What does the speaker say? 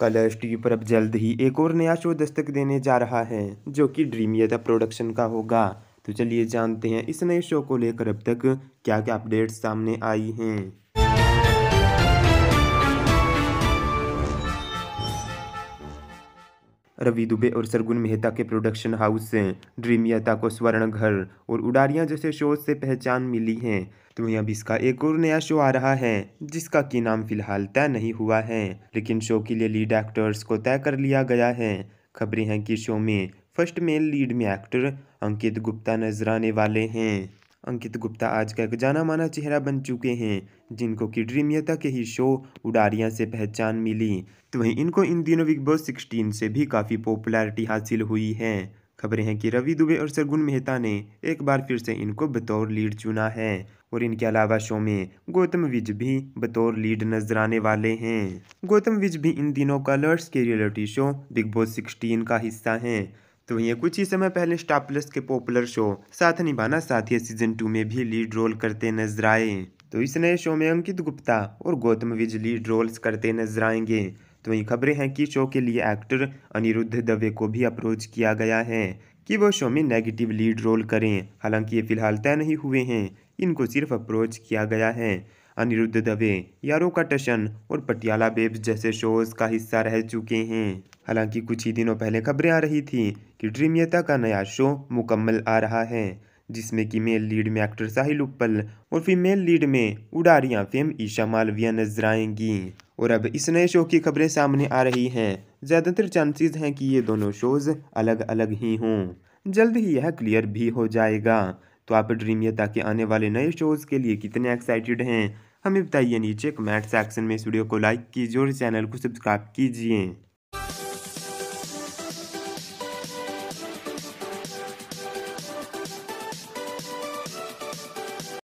colours T पर अब जल्द ही एक और नया शो दस्तक देने जा रहा है जो कि ड्रीम यदा प्रोडक्शन का होगा तो चलिए जानते हैं इस नए शो को लेकर अब तक क्या क्या अपडेट्स सामने आई हैं रवि दुबे और सरगुन मेहता के प्रोडक्शन हाउस से ड्रीमियता को स्वर्ण घर और उडारियां जैसे शोज से पहचान मिली है तो वहीं अब इसका एक और नया शो आ रहा है जिसका की नाम फिलहाल तय नहीं हुआ है लेकिन शो के लिए लीड एक्टर्स को तय कर लिया गया है खबरें हैं कि शो में फर्स्ट मेल लीड में एक्टर अंकित गुप्ता नजर आने वाले हैं अंकित गुप्ता आज का एक जाना माना चेहरा बन चुके हैं जिनको की ड्रीमियता के ही शो उडारिया से पहचान मिली तो वहीं इनको इन दिनों बिग बॉस सिक्सटीन से भी काफ़ी पॉपुलैरिटी हासिल हुई है खबरें हैं कि रवि दुबे और सरगुन मेहता ने एक बार फिर से इनको बतौर लीड चुना है और इनके अलावा शो में गौतम विज भी बतौर लीड नजर आने वाले हैं गौतम विज भी इन दिनों कलर्स के रियलिटी शो बिग बॉस 16 का हिस्सा हैं तो ये कुछ ही समय पहले स्टार प्लस के पॉपुलर शो साथ निभाना साथिया सीजन टू में भी लीड रोल करते नजर आए तो इस नए शो में अंकित गुप्ता और गौतम विज लीड रोल्स करते नजर आएंगे तो वहीं खबरें हैं कि शो के लिए एक्टर अनिरुद्ध दवे को भी अप्रोच किया गया है कि वो शो में नेगेटिव लीड रोल करें हालांकि ये फिलहाल तय नहीं हुए हैं इनको सिर्फ अप्रोच किया गया है अनिरुद्ध दवे यारों का टशन और पटियाला बेब्स जैसे शोज का हिस्सा रह चुके हैं हालांकि कुछ ही दिनों पहले खबरें आ रही थी कि ड्रीमियता का नया शो मुकम्मल आ रहा है जिसमें कि मेल लीड में एक्टर साहिल उप्पल और फीमेल लीड में उड़ारिया फेम ईशा मालविया नजर आएंगी और अब इस नए शो की खबरें सामने आ रही हैं ज़्यादातर चांसेस हैं कि ये दोनों शोज़ अलग अलग ही हों जल्द ही यह क्लियर भी हो जाएगा तो आप ड्रीम यता के आने वाले नए शोज़ के लिए कितने एक्साइटेड हैं हमें बताइए नीचे कमेंट सेक्शन में इस वीडियो को लाइक कीजिए और चैनल को सब्सक्राइब कीजिए